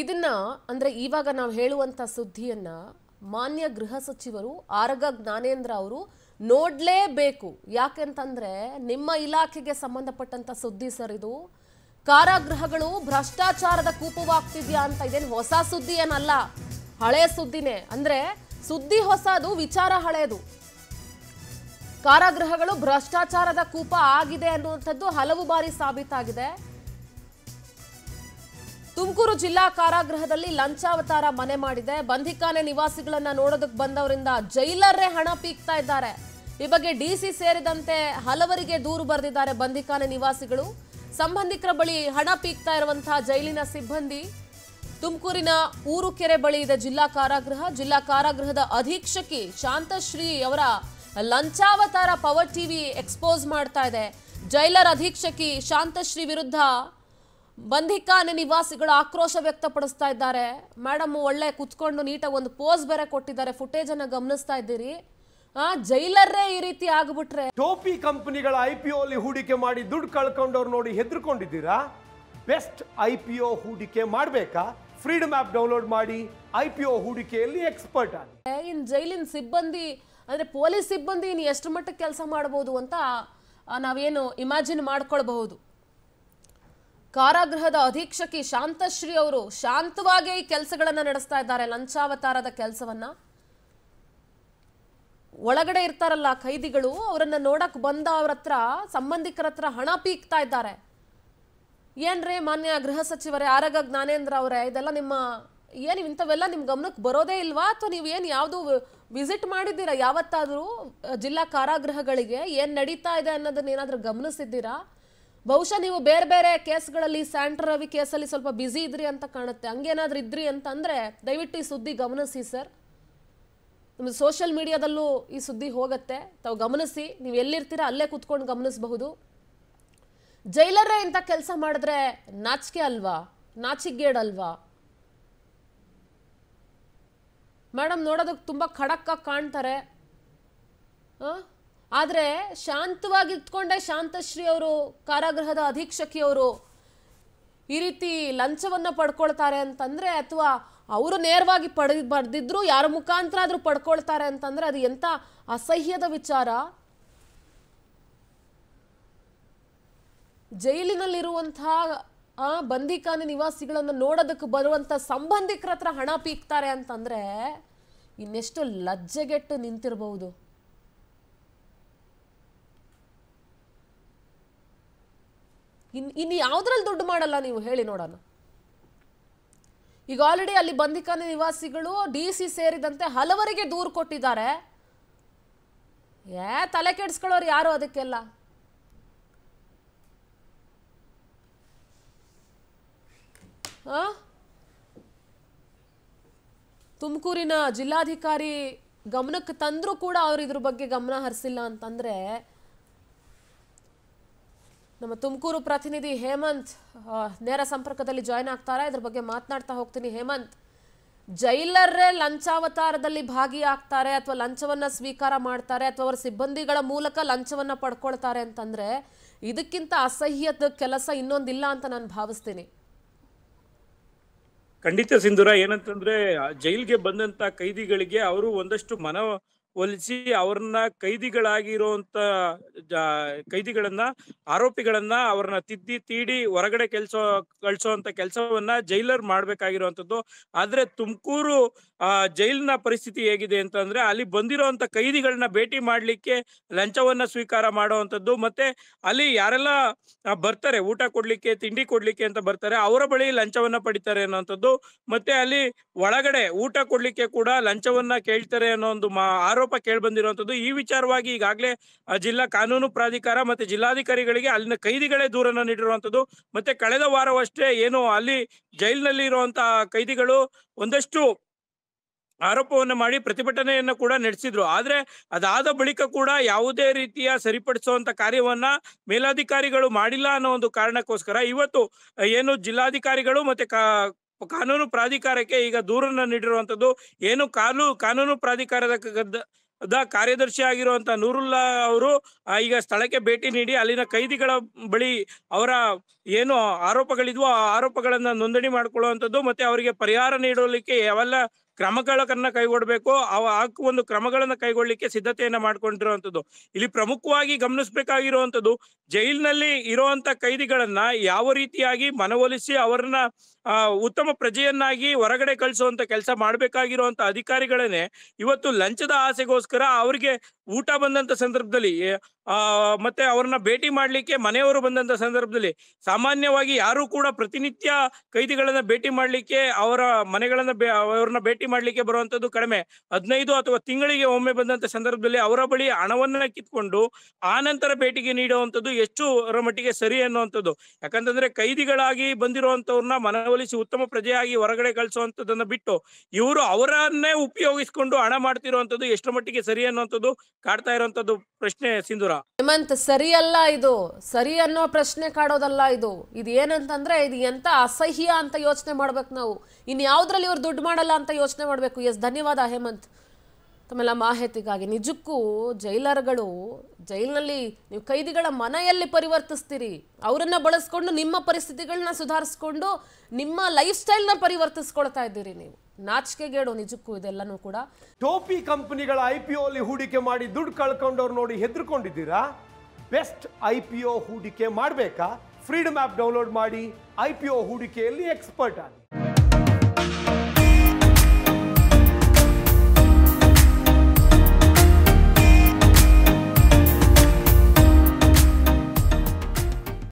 ಇದನ್ನ ಅಂದ್ರೆ ಇವಾಗ ನಾವು ಹೇಳುವಂತ ಸುದ್ದಿಯನ್ನ ಮಾನ್ಯ ಗೃಹ ಸಚಿವರು ಆರಗ ಜ್ಞಾನೇಂದ್ರ ಅವರು ನೋಡ್ಲೇಬೇಕು ಯಾಕೆಂತಂದ್ರೆ ನಿಮ್ಮ ಇಲಾಖೆಗೆ ಸಂಬಂಧಪಟ್ಟಂತ ಸುದ್ದಿ ಸರ್ ಇದು ಕಾರಾಗೃಹಗಳು ಭ್ರಷ್ಟಾಚಾರದ ಕೂಪವಾಗ್ತಿದ್ಯಾ ಅಂತ ಇದೇನು ಹೊಸ ಸುದ್ದಿ ಏನಲ್ಲ ಹಳೆ ಸುದ್ದಿನೇ ಅಂದ್ರೆ ಸುದ್ದಿ ಹೊಸದು ವಿಚಾರ ಹಳೆಯದು ಕಾರಾಗೃಹಗಳು ಭ್ರಷ್ಟಾಚಾರದ ಕೂಪ ಆಗಿದೆ ಅನ್ನುವಂಥದ್ದು ಹಲವು ಬಾರಿ ಸಾಬೀತಾಗಿದೆ ತುಮಕೂರು ಜಿಲ್ಲಾ ಕಾರಾಗೃಹದಲ್ಲಿ ಲಂಚಾವತಾರ ಮನೆ ಮಾಡಿದೆ ಬಂಧಿಖಾನೆ ನಿವಾಸಿಗಳನ್ನ ನೋಡೋದಕ್ಕೆ ಬಂದವರಿಂದ ಜೈಲರ್ರೆ ಹಣ ಪೀಕ್ತಾ ಇದ್ದಾರೆ ಈ ಬಗ್ಗೆ ಡಿಸಿ ಸೇರಿದಂತೆ ಹಲವರಿಗೆ ದೂರು ಬರೆದಿದ್ದಾರೆ ಬಂಧಿಖಾನೆ ನಿವಾಸಿಗಳು ಸಂಬಂಧಿಕರ ಬಳಿ ಹಣ ಪೀಕ್ತಾ ಇರುವಂತಹ ಜೈಲಿನ ಸಿಬ್ಬಂದಿ ತುಮಕೂರಿನ ಕೆರೆ ಬಳಿ ಇದೆ ಜಿಲ್ಲಾ ಕಾರಾಗೃಹ ಜಿಲ್ಲಾ ಕಾರಾಗೃಹದ ಅಧೀಕ್ಷಕಿ ಶಾಂತಶ್ರೀ ಅವರ ಲಂಚಾವತಾರ ಪವರ್ ಟಿವಿ ಎಕ್ಸ್ಪೋಸ್ ಮಾಡ್ತಾ ಇದೆ ಜೈಲರ್ ಅಧೀಕ್ಷಕಿ ಶಾಂತಶ್ರೀ ವಿರುದ್ಧ ಬಂಧಿಕಾನ ನಿವಾಸಿಗಳು ಆಕ್ರೋಶ ವ್ಯಕ್ತಪಡಿಸ್ತಾ ಇದ್ದಾರೆ ಮೇಡಮ್ ಒಳ್ಳೆ ಕುತ್ಕೊಂಡು ನೀಟಾಗಿ ಒಂದು ಪೋಸ್ ಬೇರೆ ಕೊಟ್ಟಿದ್ದಾರೆ ಅನ್ನ ಗಮನಿಸ್ತಾ ಇದ್ದೀರಿ ಜೈಲರೇ ಈ ರೀತಿ ಆಗ್ಬಿಟ್ರೆ ಟೋಪಿ ಕಂಪನಿಗಳ ಐ ಪಿ ಅಲ್ಲಿ ಹೂಡಿಕೆ ಮಾಡಿ ದುಡ್ಡು ಕಳ್ಕೊಂಡವ್ರು ನೋಡಿ ಹೆದರ್ಕೊಂಡಿದ್ದೀರಾ ಬೆಸ್ಟ್ ಐ ಪಿ ಒ ಹೂಡಿಕೆ ಮಾಡಬೇಕಾ ಫ್ರೀಡಮ್ ಆಪ್ ಡೌನ್ಲೋಡ್ ಮಾಡಿ ಐ ಪಿ ಒ ಹೂಡಿಕೆಯಲ್ಲಿ ಎಕ್ಸ್ಪರ್ಟ್ ಆಗಿ ಇನ್ನು ಜೈಲಿನ ಸಿಬ್ಬಂದಿ ಅಂದ್ರೆ ಪೊಲೀಸ್ ಸಿಬ್ಬಂದಿ ಇನ್ನು ಎಷ್ಟು ಮಟ್ಟಕ್ಕೆ ಕೆಲಸ ಮಾಡಬಹುದು ಅಂತ ನಾವೇನು ಇಮ್ಯಾಜಿನ್ ಮಾಡ್ಕೊಳ್ಬಹುದು ಕಾರಾಗೃಹದ ಅಧೀಕ್ಷಕಿ ಶಾಂತಶ್ರೀ ಅವರು ಶಾಂತವಾಗಿ ಈ ಕೆಲಸಗಳನ್ನು ನಡೆಸ್ತಾ ಇದ್ದಾರೆ ಲಂಚಾವತಾರದ ಕೆಲಸವನ್ನ ಒಳಗಡೆ ಇರ್ತಾರಲ್ಲ ಖೈದಿಗಳು ಅವರನ್ನ ನೋಡಕ್ ಬಂದ ಅವ್ರ ಹತ್ರ ಸಂಬಂಧಿಕರ ಹತ್ರ ಹಣ ಪೀಕ್ತಾ ಇದ್ದಾರೆ ಏನ್ರಿ ಮಾನ್ಯ ಗೃಹ ಸಚಿವರೇ ಆರಗ ಜ್ಞಾನೇಂದ್ರ ಅವರೇ ಇದೆಲ್ಲ ನಿಮ್ಮ ಏನು ಇಂಥವೆಲ್ಲ ನಿಮ್ಮ ಗಮನಕ್ಕೆ ಬರೋದೇ ಇಲ್ವಾ ಅಥವಾ ನೀವು ಏನು ಯಾವ್ದು ವಿಸಿಟ್ ಮಾಡಿದ್ದೀರಾ ಯಾವತ್ತಾದ್ರೂ ಜಿಲ್ಲಾ ಕಾರಾಗೃಹಗಳಿಗೆ ಏನು ನಡೀತಾ ಇದೆ ಅನ್ನೋದನ್ನ ಏನಾದರೂ ಗಮನಿಸಿದ್ದೀರಾ ಬಹುಶಃ ನೀವು ಬೇರೆ ಬೇರೆ ಕೇಸ್ಗಳಲ್ಲಿ ಸ್ಯಾಂಟ್ರ ರವಿ ಕೇಸಲ್ಲಿ ಸ್ವಲ್ಪ ಬ್ಯುಸಿ ಇದ್ರಿ ಅಂತ ಕಾಣುತ್ತೆ ಹಂಗೇನಾದ್ರೂ ಇದ್ರಿ ಅಂದ್ರೆ ದಯವಿಟ್ಟು ಈ ಸುದ್ದಿ ಗಮನಿಸಿ ಸರ್ ನಿಮ್ಮ ಸೋಷಿಯಲ್ ಮೀಡಿಯಾದಲ್ಲೂ ಈ ಸುದ್ದಿ ಹೋಗುತ್ತೆ ತಾವು ಗಮನಿಸಿ ನೀವು ಎಲ್ಲಿರ್ತೀರಾ ಅಲ್ಲೇ ಕೂತ್ಕೊಂಡು ಗಮನಿಸಬಹುದು ಜೈಲರೇ ಇಂಥ ಕೆಲಸ ಮಾಡಿದ್ರೆ ನಾಚಿಕೆ ಅಲ್ವಾ ಅಲ್ವಾ ಮೇಡಮ್ ನೋಡೋದಕ್ಕೆ ತುಂಬ ಖಡಕ್ಕಾಗಿ ಕಾಣ್ತಾರೆ ಹಾಂ ಆದರೆ ಶಾಂತವಾಗಿ ಇಟ್ಕೊಂಡೆ ಶಾಂತಶ್ರೀ ಅವರು ಕಾರಾಗೃಹದ ಅಧೀಕ್ಷಕಿಯವರು ಈ ರೀತಿ ಲಂಚವನ್ನು ಪಡ್ಕೊಳ್ತಾರೆ ಅಂತಂದರೆ ಅಥವಾ ಅವರು ನೇರವಾಗಿ ಪಡೆದ ಬರೆದಿದ್ರು ಯಾರ ಮುಖಾಂತರ ಆದರೂ ಪಡ್ಕೊಳ್ತಾರೆ ಅಂತಂದರೆ ಅದು ಎಂಥ ಅಸಹ್ಯದ ವಿಚಾರ ಜೈಲಿನಲ್ಲಿರುವಂತಹ ಆ ಬಂದಿಖಾನೆ ನಿವಾಸಿಗಳನ್ನು ನೋಡೋದಕ್ಕೆ ಬರುವಂಥ ಸಂಬಂಧಿಕರ ಹತ್ರ ಹಣ ಪೀಕ್ತಾರೆ ಅಂತಂದರೆ ಇನ್ನೆಷ್ಟು ಲಜ್ಜೆಗೆಟ್ಟು ನಿಂತಿರಬಹುದು ಇನ್ ಇನ್ನು ಯಾವುದ್ರಲ್ಲಿ ದುಡ್ಡು ಮಾಡಲ್ಲ ನೀವು ಹೇಳಿ ನೋಡೋಣ ಈಗ ಆಲ್ರೆಡಿ ಅಲ್ಲಿ ಬಂಧಿಕಾನೆ ನಿವಾಸಿಗಳು ಡಿ ಸಿ ಸೇರಿದಂತೆ ಹಲವರಿಗೆ ದೂರು ಕೊಟ್ಟಿದ್ದಾರೆ ಏ ತಲೆ ಕೆಡಿಸ್ಕೊಳ್ಳೋರು ಯಾರು ಅದಕ್ಕೆಲ್ಲ ತುಮಕೂರಿನ ಜಿಲ್ಲಾಧಿಕಾರಿ ಗಮನಕ್ಕೆ ತಂದರೂ ಕೂಡ ಅವರು ಇದ್ರ ಬಗ್ಗೆ ಗಮನ ಹರಿಸಿಲ್ಲ ಅಂತಂದರೆ ನಮ್ಮ ತುಮಕೂರು ಪ್ರತಿನಿಧಿ ಹೇಮಂತ್ ನೇರ ಸಂಪರ್ಕದಲ್ಲಿ ಜಾಯ್ನ್ ಆಗ್ತಾರೆ ಇದ್ರ ಬಗ್ಗೆ ಮಾತನಾಡ್ತಾ ಹೋಗ್ತೀನಿ ಹೇಮಂತ್ ಜೈಲರೇ ಲಂಚಾವತಾರದಲ್ಲಿ ಭಾಗಿಯಾಗ್ತಾರೆ ಅಥವಾ ಲಂಚವನ್ನ ಸ್ವೀಕಾರ ಮಾಡ್ತಾರೆ ಅಥವಾ ಅವರ ಸಿಬ್ಬಂದಿಗಳ ಮೂಲಕ ಲಂಚವನ್ನ ಪಡ್ಕೊಳ್ತಾರೆ ಅಂತಂದ್ರೆ ಇದಕ್ಕಿಂತ ಅಸಹ್ಯದ ಕೆಲಸ ಇನ್ನೊಂದಿಲ್ಲ ಅಂತ ನಾನು ಭಾವಿಸ್ತೀನಿ ಖಂಡಿತ ಸಿಂಧುರ ಏನಂತಂದ್ರೆ ಜೈಲ್ಗೆ ಬಂದಂತ ಕೈದಿಗಳಿಗೆ ಅವರು ಒಂದಷ್ಟು ಮನ ಹೊಲಿಸಿ ಅವ್ರನ್ನ ಕೈದಿಗಳಾಗಿರುವಂತ ಕೈದಿಗಳನ್ನ ಆರೋಪಿಗಳನ್ನ ಅವ್ರನ್ನ ತಿದ್ದಿ ತೀಡಿ ಹೊರಗಡೆ ಕೆಲಸ ಕಳ್ಸೋವಂತ ಕೆಲಸವನ್ನ ಜೈಲರ್ ಮಾಡ್ಬೇಕಾಗಿರುವಂತದ್ದು ಆದ್ರೆ ತುಮಕೂರು ಆ ಜೈಲಿನ ಪರಿಸ್ಥಿತಿ ಹೇಗಿದೆ ಅಂತಂದ್ರೆ ಅಲ್ಲಿ ಬಂದಿರೋಂತ ಕೈದಿಗಳನ್ನ ಭೇಟಿ ಮಾಡ್ಲಿಕ್ಕೆ ಲಂಚವನ್ನ ಸ್ವೀಕಾರ ಮಾಡುವಂಥದ್ದು ಮತ್ತೆ ಅಲ್ಲಿ ಯಾರೆಲ್ಲ ಬರ್ತಾರೆ ಊಟ ಕೊಡ್ಲಿಕ್ಕೆ ತಿಂಡಿ ಕೊಡ್ಲಿಕ್ಕೆ ಅಂತ ಬರ್ತಾರೆ ಅವರ ಬಳಿ ಲಂಚವನ್ನ ಪಡಿತಾರೆ ಅನ್ನೋಂಥದ್ದು ಮತ್ತೆ ಅಲ್ಲಿ ಒಳಗಡೆ ಊಟ ಕೊಡ್ಲಿಕ್ಕೆ ಕೂಡ ಲಂಚವನ್ನ ಕೇಳ್ತಾರೆ ಅನ್ನೋ ಒಂದು ಆರೋಪ ಬಂದಿರುವಂತದ್ದು ಈ ವಿಚಾರವಾಗಿ ಈಗಾಗಲೇ ಜಿಲ್ಲಾ ಕಾನೂನು ಪ್ರಾಧಿಕಾರ ಮತ್ತೆ ಜಿಲ್ಲಾಧಿಕಾರಿಗಳಿಗೆ ಅಲ್ಲಿನ ಕೈದಿಗಳೇ ದೂರನ್ನ ನೀಡಿರುವಂತದ್ದು ಮತ್ತೆ ಕಳೆದ ವಾರವಷ್ಟೇ ಏನು ಅಲ್ಲಿ ಜೈಲಿನಲ್ಲಿ ಇರುವಂತಹ ಕೈದಿಗಳು ಒಂದಷ್ಟು ಆರೋಪವನ್ನು ಮಾಡಿ ಪ್ರತಿಭಟನೆಯನ್ನು ಕೂಡ ನಡೆಸಿದ್ರು ಆದ್ರೆ ಅದಾದ ಬಳಿಕ ಕೂಡ ಯಾವುದೇ ರೀತಿಯ ಸರಿಪಡಿಸುವಂತ ಕಾರ್ಯವನ್ನ ಮೇಲಾಧಿಕಾರಿಗಳು ಮಾಡಿಲ್ಲ ಅನ್ನೋ ಒಂದು ಕಾರಣಕ್ಕೋಸ್ಕರ ಇವತ್ತು ಏನು ಜಿಲ್ಲಾಧಿಕಾರಿಗಳು ಮತ್ತೆ ಕಾನೂನು ಪ್ರಾಧಿಕಾರಕ್ಕೆ ಈಗ ದೂರನ್ನ ನೀಡಿರುವಂಥದ್ದು ಏನು ಕಾಲು ಕಾನೂನು ಪ್ರಾಧಿಕಾರದ ದ ಕಾರ್ಯದರ್ಶಿ ಆಗಿರುವಂತ ನೂರುಲ್ಲಾ ಅವರು ಈಗ ಸ್ಥಳಕ್ಕೆ ಭೇಟಿ ನೀಡಿ ಅಲ್ಲಿನ ಕೈದಿಗಳ ಬಳಿ ಅವರ ಏನು ಆರೋಪಗಳಿದ್ವು ಆ ಆರೋಪಗಳನ್ನ ನೋಂದಣಿ ಮಾಡಿಕೊಳ್ಳುವಂಥದ್ದು ಮತ್ತೆ ಅವರಿಗೆ ಪರಿಹಾರ ನೀಡಲಿಕ್ಕೆ ಯಾವೆಲ್ಲ ಕ್ರಮಗಳನ್ನ ಕೈಗೊಳ್ಳಬೇಕು ಅವ ಒಂದು ಕ್ರಮಗಳನ್ನ ಕೈಗೊಳ್ಳಲಿಕ್ಕೆ ಸಿದ್ಧತೆಯನ್ನ ಮಾಡ್ಕೊಂಡಿರುವಂತದ್ದು ಇಲ್ಲಿ ಪ್ರಮುಖವಾಗಿ ಗಮನಿಸ್ಬೇಕಾಗಿರುವಂಥದ್ದು ಜೈಲಿನಲ್ಲಿ ಇರುವಂತ ಕೈದಿಗಳನ್ನ ಯಾವ ರೀತಿಯಾಗಿ ಮನವೊಲಿಸಿ ಅವರನ್ನ ಉತ್ತಮ ಪ್ರಜೆಯನ್ನಾಗಿ ಹೊರಗಡೆ ಕಳಿಸುವಂತ ಕೆಲಸ ಮಾಡ್ಬೇಕಾಗಿರುವಂತ ಅಧಿಕಾರಿಗಳನ್ನೇ ಇವತ್ತು ಲಂಚದ ಆಸೆಗೋಸ್ಕರ ಅವ್ರಿಗೆ ಊಟ ಬಂದಂತ ಸಂದರ್ಭದಲ್ಲಿ ಆ ಮತ್ತೆ ಅವ್ರನ್ನ ಭೇಟಿ ಮಾಡ್ಲಿಕ್ಕೆ ಮನೆಯವರು ಬಂದಂತ ಸಂದರ್ಭದಲ್ಲಿ ಸಾಮಾನ್ಯವಾಗಿ ಯಾರು ಕೂಡ ಪ್ರತಿನಿತ್ಯ ಕೈದಿಗಳನ್ನ ಭೇಟಿ ಮಾಡ್ಲಿಕ್ಕೆ ಅವರ ಮನೆಗಳನ್ನ ಅವ್ರನ್ನ ಭೇಟಿ ಮಾಡ್ಲಿಕ್ಕೆ ಬರುವಂತದ್ದು ಕಡಿಮೆ ಹದಿನೈದು ಅಥವಾ ತಿಂಗಳಿಗೆ ಒಮ್ಮೆ ಬಂದಂತ ಸಂದರ್ಭದಲ್ಲಿ ಅವರ ಬಳಿ ಹಣವನ್ನ ಕಿತ್ಕೊಂಡು ಆ ನಂತರ ಭೇಟಿಗೆ ನೀಡುವಂಥದ್ದು ಎಷ್ಟು ಅವರ ಮಟ್ಟಿಗೆ ಸರಿ ಅನ್ನುವಂಥದ್ದು ಯಾಕಂತಂದ್ರೆ ಕೈದಿಗಳಾಗಿ ಬಂದಿರುವಂತವ್ರನ್ನ ಮನವೊಲಿಸಿ ಉತ್ತಮ ಪ್ರಜೆಯಾಗಿ ಹೊರಗಡೆ ಕಳಿಸುವಂತದನ್ನ ಬಿಟ್ಟು ಇವರು ಅವರನ್ನೇ ಉಪಯೋಗಿಸಿಕೊಂಡು ಹಣ ಮಾಡ್ತಿರುವಂತದ್ದು ಎಷ್ಟು ಮಟ್ಟಿಗೆ ಸರಿ ಅನ್ನುವಂಥದ್ದು ಕಾಡ್ತಾ ಇರುವಂತದ್ದು ಪ್ರಶ್ನೆ ಸಿಂಧು ಹೇಮಂತ್ ಸರಿಯಲ್ಲ ಇದು ಸರಿ ಅನ್ನೋ ಪ್ರಶ್ನೆ ಕಾಡೋದಲ್ಲ ಇದು ಇದು ಏನಂತಂದ್ರೆ ಇದು ಎಂತ ಅಸಹ್ಯ ಅಂತ ಯೋಚನೆ ಮಾಡ್ಬೇಕು ನಾವು ಇನ್ ಯಾವ್ದ್ರಲ್ಲಿ ಇವ್ರು ದುಡ್ಡು ಮಾಡಲ್ಲ ಅಂತ ಯೋಚನೆ ಮಾಡ್ಬೇಕು ಎಸ್ ಧನ್ಯವಾದ ಹೇಮಂತ್ ತಮ್ಮೆಲ್ಲ ಮಾಹಿತಿಗಾಗಿ ನಿಜಕ್ಕೂ ಜೈಲರ್ಗಳು ಜೈಲಿನಲ್ಲಿ ನೀವು ಕೈದಿಗಳ ಮನೆಯಲ್ಲಿ ಪರಿವರ್ತಿಸ್ತೀರಿ ಅವರನ್ನು ಬಳಸ್ಕೊಂಡು ನಿಮ್ಮ ಪರಿಸ್ಥಿತಿಗಳನ್ನ ಸುಧಾರಿಸ್ಕೊಂಡು ನಿಮ್ಮ ಲೈಫ್ ಸ್ಟೈಲ್ನ ಪರಿವರ್ತಿಸ್ಕೊಳ್ತಾ ಇದ್ದೀರಿ ನೀವು ನಾಚಿಕೆಗೇಡು ನಿಜಕ್ಕೂ ಇದೆಲ್ಲನೂ ಕೂಡ ಟೋಪಿ ಕಂಪನಿಗಳ ಐ ಪಿ ಅಲ್ಲಿ ಹೂಡಿಕೆ ಮಾಡಿ ದುಡ್ಡು ಕಳ್ಕೊಂಡವ್ರು ನೋಡಿ ಹೆದರ್ಕೊಂಡಿದ್ದೀರಾ ಬೆಸ್ಟ್ ಐ ಪಿ ಹೂಡಿಕೆ ಮಾಡಬೇಕಾ ಫ್ರೀಡಮ್ ಆ್ಯಪ್ ಡೌನ್ಲೋಡ್ ಮಾಡಿ ಐ ಪಿ ಓ ಹೂಡಿಕೆಯಲ್ಲಿ ಎಕ್ಸ್ಪರ್ಟ್ ಆಗಿ